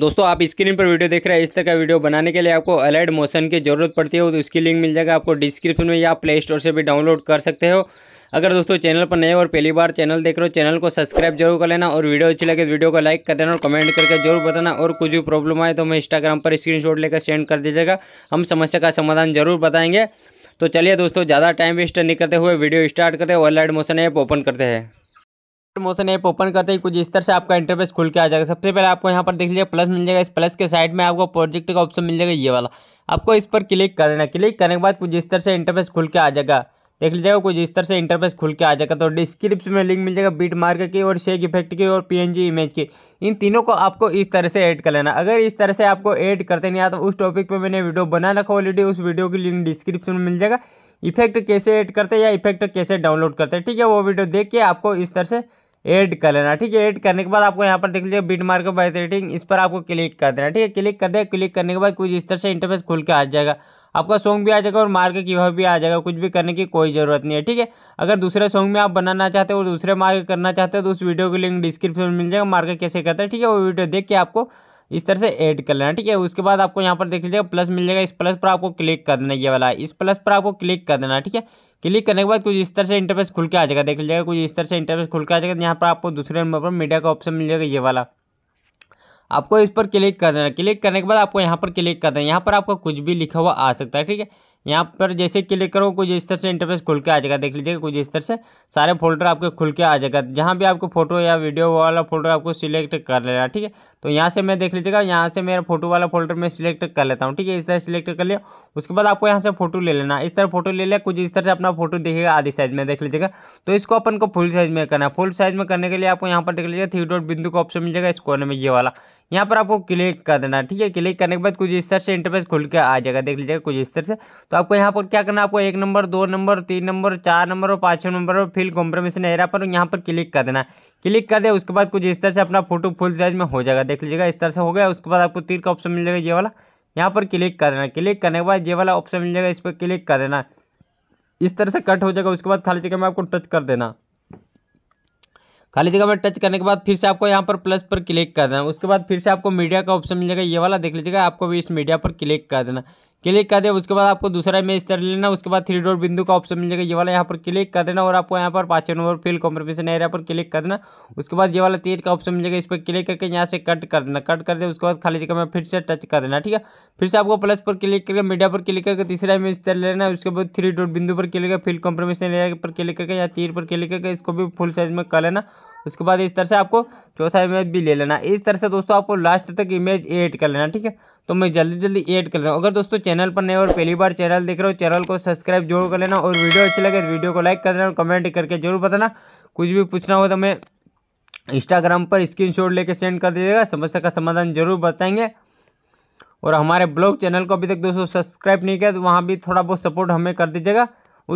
दोस्तों आप स्क्रीन पर वीडियो देख रहे हैं इस तरह का वीडियो बनाने के लिए आपको अलर्ट मोशन की जरूरत पड़ती है तो उसकी लिंक मिल जाएगा आपको डिस्क्रिप्शन में या प्ले स्टोर से भी डाउनलोड कर सकते हो अगर दोस्तों चैनल पर नए और पहली बार चैनल देख रहे हो चैनल को सब्सक्राइब जरूर कर लेना और वीडियो अच्छी लगे तो वीडियो को लाइक कर देना और कमेंट करके जरूर बताना और कुछ भी प्रॉब्लम आए तो हमें इंस्टाग्राम पर स्क्रीन लेकर सेंड कर दीजिएगा हम समस्या का समाधान जरूर बताएंगे तो चलिए दोस्तों ज़्यादा टाइम वेस्ट नहीं करते हुए वीडियो स्टार्ट करते हैं ऑनलाइन मोशन ऐप ओपन करते हैं मोशन ऐप ओपन करते ही कुछ इस तरह से आपका इंटरफेस खुल के आ जाएगा सबसे पहले आपको यहाँ पर देख लीजिए प्लस मिल जाएगा इस प्लस के साइड में आपको प्रोजेक्ट का ऑप्शन मिल जाएगा ये वाला आपको इस पर क्लिक कर देना क्लिक करने के बाद कुछ इस तरह से इंटरफेस खुल के आ जाएगा देख लीजिएगा कुछ इस तरह से इंटरफेस खुल के आ जाएगा तो डिस्क्रिप्शन में लिंक मिल जाएगा बीट मार्क की और शेक इफेक्ट की और पीएनजी इमेज की इन तीनों को आपको इस तरह से ऐड कर लेना अगर इस तरह से आपको ऐड करते नहीं आता तो उस टॉपिक पे मैंने वीडियो बना रखा ऑलरेडी उस वीडियो की लिंक डिस्क्रिप्शन में मिल जाएगा इफेक्ट कैसे ऐड करते हैं या इफेक्ट कैसे डाउनलोड करते हैं ठीक है वो वीडियो देख के आपको इस तरह से ऐड कर लेना ठीक है ऐड करने के बाद आपको यहाँ पर देख लीजिए बीट मार्क बाई रेटिंग इस पर आपको क्लिक कर देना ठीक है क्लिक कर दे क्लिक करने के बाद कुछ इस तरह से इंटरफेस खुल के आ जाएगा आपका सॉन्ग भी आ जाएगा और मार्ग की भी आ जाएगा कुछ भी करने की कोई ज़रूरत नहीं है ठीक है अगर दूसरे सॉन्ग में आप बनाना चाहते हो और दूसरे मार्ग करना चाहते हो तो उस वीडियो की लिंक डिस्क्रिप्शन में मिल जाएगा मार्ग कैसे करता है ठीक है वो वीडियो देख के आपको इस तरह से ऐड कर लेना ठीक है उसके बाद आपको यहाँ पर देख लीजिएगा प्लस मिल जाएगा इस प्लस पर आपको क्लिक कर देना ये वाला इस प्लस पर आपको क्लिक कर देना ठीक है क्लिक करने के बाद कुछ इस तरह से इंटरफेस खुल के आ जाएगा देख लीजिएगा कुछ इस तरह से इंटरफेस खुल के आ जाएगा यहाँ पर आपको दूसरे नंबर पर मीडिया का ऑप्शन मिल जाएगा ये वाला आपको इस पर क्लिक कर देना क्लिक करने के बाद आपको यहाँ पर क्लिक कर देना यहाँ पर आपका कुछ भी लिखा हुआ आ सकता है ठीक है यहाँ पर जैसे क्लिक करो कुछ इस तरह से इंटरफेस खुल के आ जाएगा देख लीजिएगा कुछ इस तरह से सारे फोल्डर आपके खुल के आ जाएगा जहाँ भी आपको फोटो या वीडियो वाला फोल्डर आपको सिलेक्ट कर लेना ठीक है तो यहाँ से मैं देख लीजिएगा यहाँ से मेरा फोटो वाला फोल्डर मैं सिलेक्ट कर लेता हूँ ठीक है इस तरह सिलेक्ट कर लिया उसके बाद आपको यहाँ से फोटो ले लेना इस तरह फोटो ले लिया कुछ इस तरह से अपना फोटो देखेगा आधी साइज में देख लीजिएगा तो इसको अपन को फुल साइज में करना है फुल साइज में करने के लिए आपको यहाँ पर देख लीजिएगा थ्री डॉट बिंदु का ऑप्शन मिल जाएगा इस कोने में ये वाला यहाँ पर आपको क्लिक कर देना ठीक है क्लिक करने के बाद कुछ इस तरह से इंटरफेस खुल के आ जाएगा देख लीजिएगा कुछ इस तरह से तो आपको यहाँ पर क्या करना आपको एक नंबर दो नंबर तीन नंबर चार नंबर और पाँचवें नंबर और फिल कॉम्प्रोमेशन एरा पर यहाँ पर क्लिक कर देना क्लिक कर दे उसके बाद कुछ इस तरह से अपना फोटो फुल साइज में हो जाएगा देख लीजिएगा इस तरह से हो गया उसके बाद आपको तीर का ऑप्शन मिल जाएगा ये वाला यहाँ पर क्लिक कर देना क्लिक करने के बाद ये वाला ऑप्शन मिल जाएगा इस पर क्लिक कर देना इस तरह से कट हो जाएगा उसके बाद खाली जगह में आपको टच कर देना खाली जगह पर टच करने के बाद फिर से आपको यहाँ पर प्लस पर क्लिक कर देना उसके बाद फिर से आपको मीडिया का ऑप्शन मिल जाएगा ये वाला देख लीजिएगा आपको भी इस मीडिया पर क्लिक कर देना क्लिक कर दे उसके बाद आपको दूसरा इमेज तरह लेना उसके बाद थ्री डॉट बिंदु का ऑप्शन मिल जाएगा ये वाला यहाँ पर क्लिक कर देना और आपको यहाँ पर पाँच नंबर फिल कॉम्प्रोमेशन एरिया पर क्लिक कर देना उसके बाद ये वाला तीर का ऑप्शन मिल जाएगा इस पर क्लिक करके यहाँ से कट कर देना कट कर दे उसके बाद खाली जगह में फिर से टच कर देना ठीक है फिर से आपको प्लस पर क्लिक करके मीडिया पर क्लिक करके तीसरा इमेज कर लेना उसके बाद थ्री डॉट बिंदु पर क्लिक कर फिल कॉम्प्रोमेशन एरिया पर क्लिक करके या तीर पर क्लिक करके इसको भी फुल साइज में कर लेना उसके बाद इस तरह से आपको चौथा इमेज भी ले लेना इस तरह से दोस्तों आपको लास्ट तक इमेज ऐड कर लेना ठीक है तो मैं जल्दी जल्दी ऐड कर लेता हूँ अगर दोस्तों चैनल पर नए और पहली बार चैनल देख रहे हो चैनल को सब्सक्राइब जरूर कर लेना और वीडियो अच्छी लगे वीडियो तो को लाइक कर देना और कमेंट करके जरूर बताना कुछ भी पूछना हो तो मैं इंस्टाग्राम पर शॉट लेकर सेंड कर दीजिएगा समस्या का समाधान जरूर बताएंगे और हमारे ब्लॉग चैनल को अभी तक दोस्तों सब्सक्राइब नहीं किया तो वहाँ भी थोड़ा बहुत सपोर्ट हमें कर दीजिएगा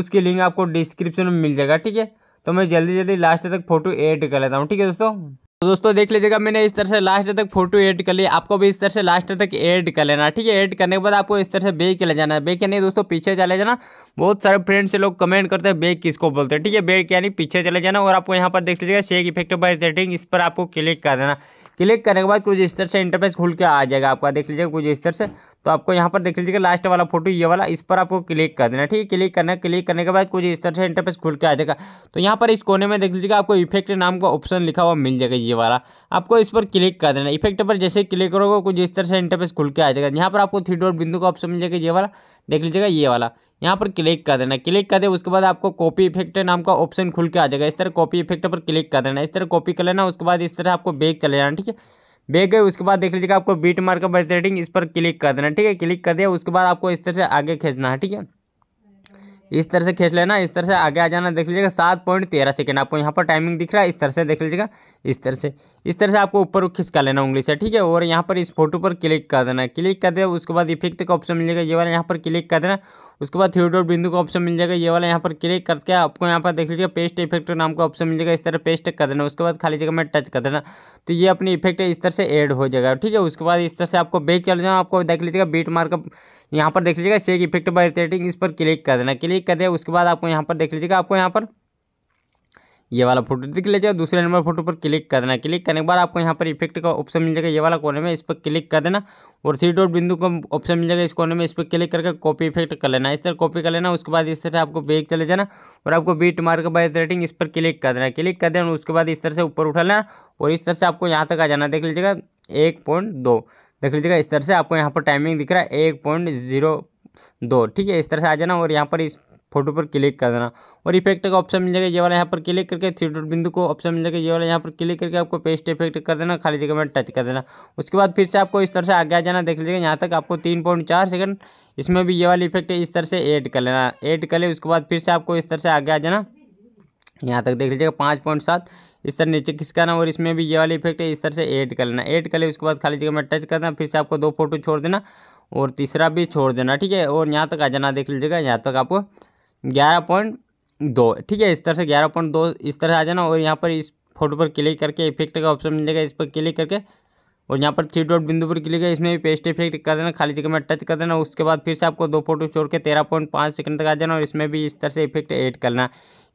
उसकी लिंक आपको डिस्क्रिप्शन में मिल जाएगा ठीक है तो मैं जल्दी जल्दी लास्ट तक फोटो एड कर लेता हूँ ठीक है दोस्तों तो दोस्तों देख लीजिएगा मैंने इस तरह से लास्ट तक फोटो ऐड कर लिया आपको भी इस तरह से लास्ट तक ऐड कर लेना ठीक है ऐड करने के बाद आपको इस तरह से बेक चले जाना है बेक यानी दोस्तों पीछे चले जाना बहुत सारे फ्रेंड्स से लोग कमेंट करते हैं बेक किसको बोलते हैं ठीक है बेक यानी पीछे चले जाना और आपको यहाँ पर देख लीजिएगा शेक इफेक्ट बाई सेटिंग इस पर आपको क्लिक कर देना क्लिक करने के बाद कुछ इस तरह से इंटरफेस खुल के आ जाएगा आपका देख लीजिएगा कुछ इस तरह से तो आपको यहाँ पर देख लीजिएगा लास्ट वाला फोटो ये वाला इस पर आपको क्लिक कर देना ठीक है क्लिक करना क्लिक करने के बाद कुछ इस तरह से इंटरफेस खुल के आ जाएगा तो यहाँ पर इस कोने में देख लीजिएगा आपको इफेक्ट नाम का ऑप्शन लिखा हुआ मिल जाएगा ये वाला आपको इस पर क्लिक कर देना इफेक्ट पर जैसे क्लिक करोगे कुछ इस तरह से इंटरफेस खुल के आ जाएगा यहाँ पर आपको थ्री डॉट बिंदु का ऑप्शन मिल जाएगा ये वाला देख लीजिएगा ये वाला यहाँ पर क्लिक कर देना क्लिक कर दे उसके बाद आपको कॉपी इफेक्ट नाम का ऑप्शन खुल के आ जाएगा इस तरह कॉपी इफेक्ट पर क्लिक कर देना इस तरह कॉपी कर लेना उसके बाद इस तरह आपको बैग चले जाना ठीक है बैग गए उसके बाद देख लीजिएगा आपको बीट मार्कर बाई थ्रेडिंग इस पर क्लिक कर देना ठीक है क्लिक कर दिया उसके बाद आपको इस तरह से आगे खींचना है ठीक है इस तरह से खींच लेना इस तरह से आगे आ जाना देख लीजिएगा सात पॉइंट तेरह सेकेंड आपको यहाँ पर टाइमिंग दिख रहा है इस तरह से देख लीजिएगा इस तरह से इस तरह से आपको ऊपर खिसका लेना उंगली से ठीक है और यहाँ पर इस फोटो पर क्लिक कर देना क्लिक कर दे उसके बाद इफेक्ट का ऑप्शन मिलेगा ये वाला यहाँ पर क्लिक कर देना उसके बाद थ्री डॉट बिंदु का ऑप्शन मिल जाएगा ये वाला यहाँ पर क्लिक करके आपको यहाँ पर देख लीजिए पेस्ट इफेक्ट नाम का ऑप्शन मिल जाएगा इस तरह पेस्ट कर देना उसके बाद खाली जगह में टच कर देना तो ये अपनी इफेक्ट इस तरह से एड हो जाएगा ठीक है उसके बाद इस तरह से आपको बेक चल जाना आपको देख लीजिएगा बीट मार्क यहाँ पर देख लीजिएगा शेक इफेक्ट बाई रेटिंग इस पर क्लिक कर देना क्लिक कर दे उसके बाद आपको यहाँ पर देख लीजिएगा आपको यहाँ पर ये वाला फोटो दिख ले जाए दूसरे नंबर फोटो पर क्लिक कर देना क्लिक करने के बाद आपको यहाँ पर इफेक्ट का ऑप्शन मिल जाएगा ये वाला कोने में इस पर क्लिक कर देना और थ्री डॉट बिंदु का ऑप्शन मिल जाएगा इस कोने में इस पर क्लिक करके कॉपी इफेक्ट कर लेना इस तरह कॉपी कर लेना उसके बाद इस तरह आपको बेग चले जाना और आपको बीट मार्क बाय रेटिंग इस पर क्लिक कर देना क्लिक कर देना उसके बाद इस तरह से ऊपर उठा लेना और इस तरह से आपको यहाँ तक आ जाना देख लीजिएगा एक पॉइंट दो देख लीजिएगा इस तरह से आपको यहाँ पर टाइमिंग दिख रहा है एक पॉइंट जीरो दो ठीक है इस तरह से आ जाना और यहाँ पर इस फोटो पर क्लिक कर देना और इफेक्ट का ऑप्शन मिल जाएगा ये वाला यहाँ पर क्लिक करके थ्री डॉट बिंदु को ऑप्शन मिल जाएगा ये वाला यहाँ पर क्लिक करके आपको पेस्ट इफेक्ट कर देना खाली जगह में टच कर देना उसके बाद फिर से आपको इस तरह से आगे आ जाना देख लीजिएगा यहाँ तक आपको तीन पॉइंट चार सेकंड इसमें भी ये वाला इफेक्ट इस तरह से ऐड कर लेना ऐड कर ले उसके बाद फिर से आपको इस तरह से आगे आ जाना यहाँ तक देख लीजिएगा पाँच पॉइंट सात इस तरह नीचे खिसकाना और इसमें भी ये वाला इफेक्ट है इस तरह से एड कर लेना ऐड कर ले उसके बाद खाली जगह में टच कर देना फिर से आपको दो फोटो छोड़ देना और तीसरा भी छोड़ देना ठीक है और यहाँ तक आ जाना देख लीजिएगा यहाँ तक आपको ग्यारह पॉइंट दो ठीक है इस तरह से ग्यारह पॉइंट दो इस तरह आ जाना और यहाँ पर इस फोटो पर क्लिक करके इफेक्ट का ऑप्शन मिल जाएगा इस पर क्लिक करके और यहाँ पर थ्री डॉट बिंदु पर क्लिक है इसमें भी पेस्ट इफेक्ट कर देना खाली जगह में टच कर देना उसके बाद फिर से आपको दो फोटो छोड़ के तेरह पॉइंट पाँच सेकंड तक आ जाना और इसमें भी इस तरह से इफेक्ट ऐड करना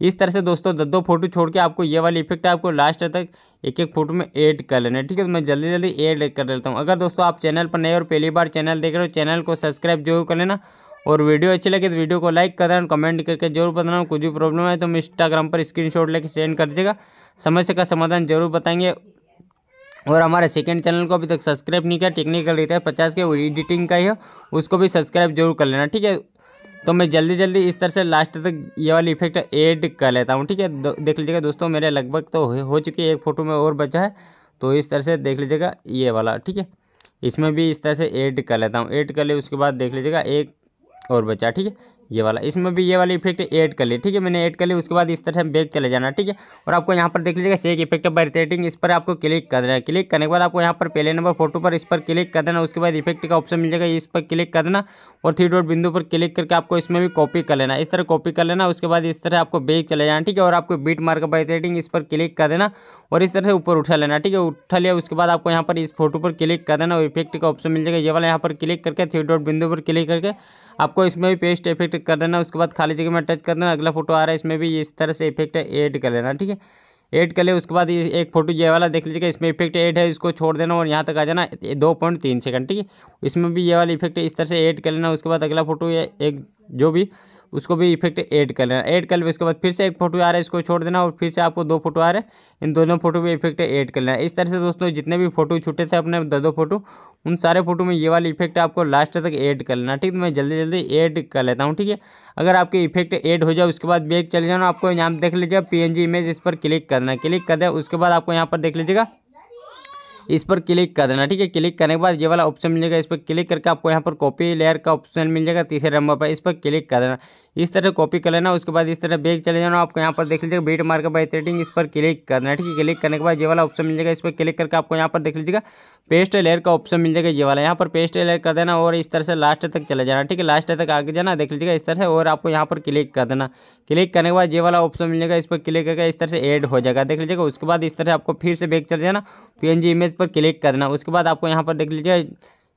इस तरह से दोस्तों दो दो फोटो छोड़ के आपको ये वाली इफेक्ट आपको लास्ट तक एक एक फोटो में ऐड कर लेना ठीक है तो मैं जल्दी जल्दी एड कर लेता हूँ अगर दोस्तों आप चैनल पर नए और पहली बार चैनल देख रहे हो चैनल को सब्सक्राइब जरूर कर लेना और वीडियो अच्छी लगे तो वीडियो को लाइक करना कमेंट करके जरूर बताना कुछ भी प्रॉब्लम है तो हम इंस्टाग्राम पर स्क्रीनशॉट लेकर सेंड कर दीजिएगा समस्या का समाधान जरूर बताएंगे और हमारे सेकंड चैनल को अभी तक सब्सक्राइब नहीं किया टेक्निकल रहता है पचास के एडिटिंग का ही हो उसको भी सब्सक्राइब जरूर कर लेना ठीक है तो मैं जल्दी जल्दी इस तरह से लास्ट तक ये वाली इफेक्ट ऐड कर लेता हूँ ठीक है देख लीजिएगा दोस्तों मेरे लगभग तो हो चुकी है एक फ़ोटो में और बचा है तो इस तरह से देख लीजिएगा ये वाला ठीक है इसमें भी इस तरह से ऐड कर लेता हूँ ऐड कर ले उसके बाद देख लीजिएगा एक और बचा ठीक है ये वाला इसमें भी ये वाली इफेक्ट ऐड कर ली ठीक है मैंने ऐड कर ली उसके बाद इस तरह से बैग चले जाना ठीक है और आपको यहाँ पर देख लीजिएगा सेक इफेक्ट बाई रेटिंग इस पर आपको क्लिक कर देना क्लिक करने के बाद आपको यहाँ पर पहले नंबर फोटो पर इस पर क्लिक कर देना उसके बाद इफेक्ट का ऑप्शन मिल जाएगा इस पर क्लिक कर देना और थ्री डॉट बिंदु पर क्लिक करके आपको इसमें भी कॉपी कर लेना इस तरह कॉपी कर लेना उसके बाद इस तरह आपको बैग चले जाना ठीक है और आपको बीट मार्क बाई रेटिंग इस पर क्लिक कर देना और इस तरह से ऊपर उठा लेना ठीक है उठा लिया उसके बाद आपको यहाँ पर इस फोटो पर क्लिक कर देना और इफेक्ट का ऑप्शन मिल जाएगा ये वाला यहाँ पर क्लिक करके थ्री डॉट बिंदु पर क्लिक करके आपको इसमें भी पेस्ट इफेक्ट कर देना उसके बाद खाली जगह में टच कर देना अगला फोटो आ रहा है इसमें भी इस तरह से इफेक्ट ऐड कर लेना ठीक है ऐड कर ले उसके बाद ये एक फोटो ये वाला देख लीजिएगा इसमें इफेक्ट ऐड है इसको छोड़ देना और यहाँ तक आ जाना दो पॉइंट तीन सेकंड ठीक है इसमें भी ये वाला इफेक्ट इस तरह से ऐड कर लेना उसके बाद अगला फोटो या एक जो भी उसको भी इफेक्ट ऐड कर लेना ऐड कर लेना इसके बाद फिर से एक फोटो आ रहा है इसको छोड़ देना और फिर से आपको दो फोटो आ रहे हैं इन दोनों फोटो में इफेक्ट ऐड कर लेना इस तरह से दोस्तों जितने भी फोटो छूटे थे अपने दो दो फोटो उन सारे फोटो में ये वाले इफेक्ट आपको लास्ट तक ऐड कर लेना ठीक है मैं जल्दी जल्दी ऐड कर लेता हूँ ठीक है अगर आपके इफेक्ट ऐड हो जाए उसके बाद बैग चले जाना आपको यहाँ देख लीजिएगा पी इमेज इस पर क्लिक करना क्लिक कर दे उसके बाद आपको यहाँ पर देख लीजिएगा इस पर क्लिक कर देना ठीक है क्लिक करने के बाद ये वाला ऑप्शन मिल जाएगा इस पर क्लिक करके आपको यहाँ पर कॉपी लेयर का ऑप्शन मिल जाएगा तीसरे नंबर पर इस पर क्लिक कर देना इस तरह कॉपी कर लेना उसके बाद इस तरह बैग चले जाना आपको यहाँ पर देख लीजिएगा बीट मार्क बाई थ्रेडिंग इस पर क्लिक करना ठीक है क्लिक करने के बाद ये वाला ऑप्शन मिल जाएगा इस पर क्लिक करके आपको यहाँ पर देख लीजिएगा पेस्ट लेयर का ऑप्शन मिल जाएगा ये वाला यहाँ पर पेस्ट लेयर कर देना और इस तरह से लास्ट तक चले जाना ठीक है लास्ट तक आगे जाना देख लीजिएगा इस तरह से और आपको यहाँ पर क्लिक कर देना क्लिक करने के बाद ये वाला ऑप्शन मिल जाएगा इस पर क्लिक करके इस तरह से एड हो जाएगा देख लीजिएगा उसके बाद इस तरह से आपको फिर से बैग चले जाना पी इमेज पर क्लिक करना उसके बाद आपको यहाँ पर देख लीजिए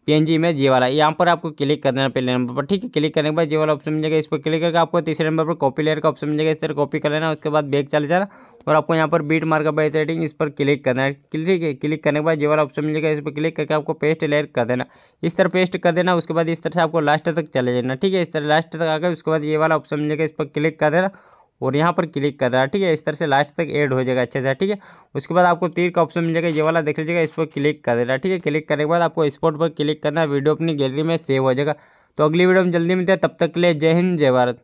जी इमेज ये वाला यहाँ पर आपको क्लिक करना है पहले नंबर पर ठीक है क्लिक करने के बाद ये वाला ऑप्शन मिलेगा इस पर क्लिक करके आपको तीसरे नंबर पर कॉपी लेयर का ऑप्शन जाएगा इस तरह कॉपी कर लेना उसके बाद बैग चले जाना और आपको यहाँ पर बीट मार्क बाई सेटिंग इस पर क्लिक करना है क्लिक क्लिक करने के बाद ये वाला ऑप्शन मिलेगा इस पर क्लिक करके आपको पेस्ट लेयर कर देना इस तरह पेस्ट कर देना उसके बाद इस तरह से आपको लास्ट तक चले जाना ठीक है इस तरह लास्ट तक आकर उसके बाद ये वाला ऑप्शन मिलेगा इस पर क्लिक कर देना और यहाँ पर क्लिक कर रहा है ठीक है इस तरह से लास्ट तक ऐड हो जाएगा अच्छे से ठीक है उसके बाद आपको तीर का ऑप्शन मिल जाएगा ये वाला देख लीजिएगा इस पर क्लिक कर देना ठीक है क्लिक करने के बाद आपको स्पॉट पर क्लिक करना वीडियो अपनी गैलरी में सेव हो जाएगा तो अगली वीडियो में जल्दी मिलते हैं तब तक के लिए जय हिंद जय भारत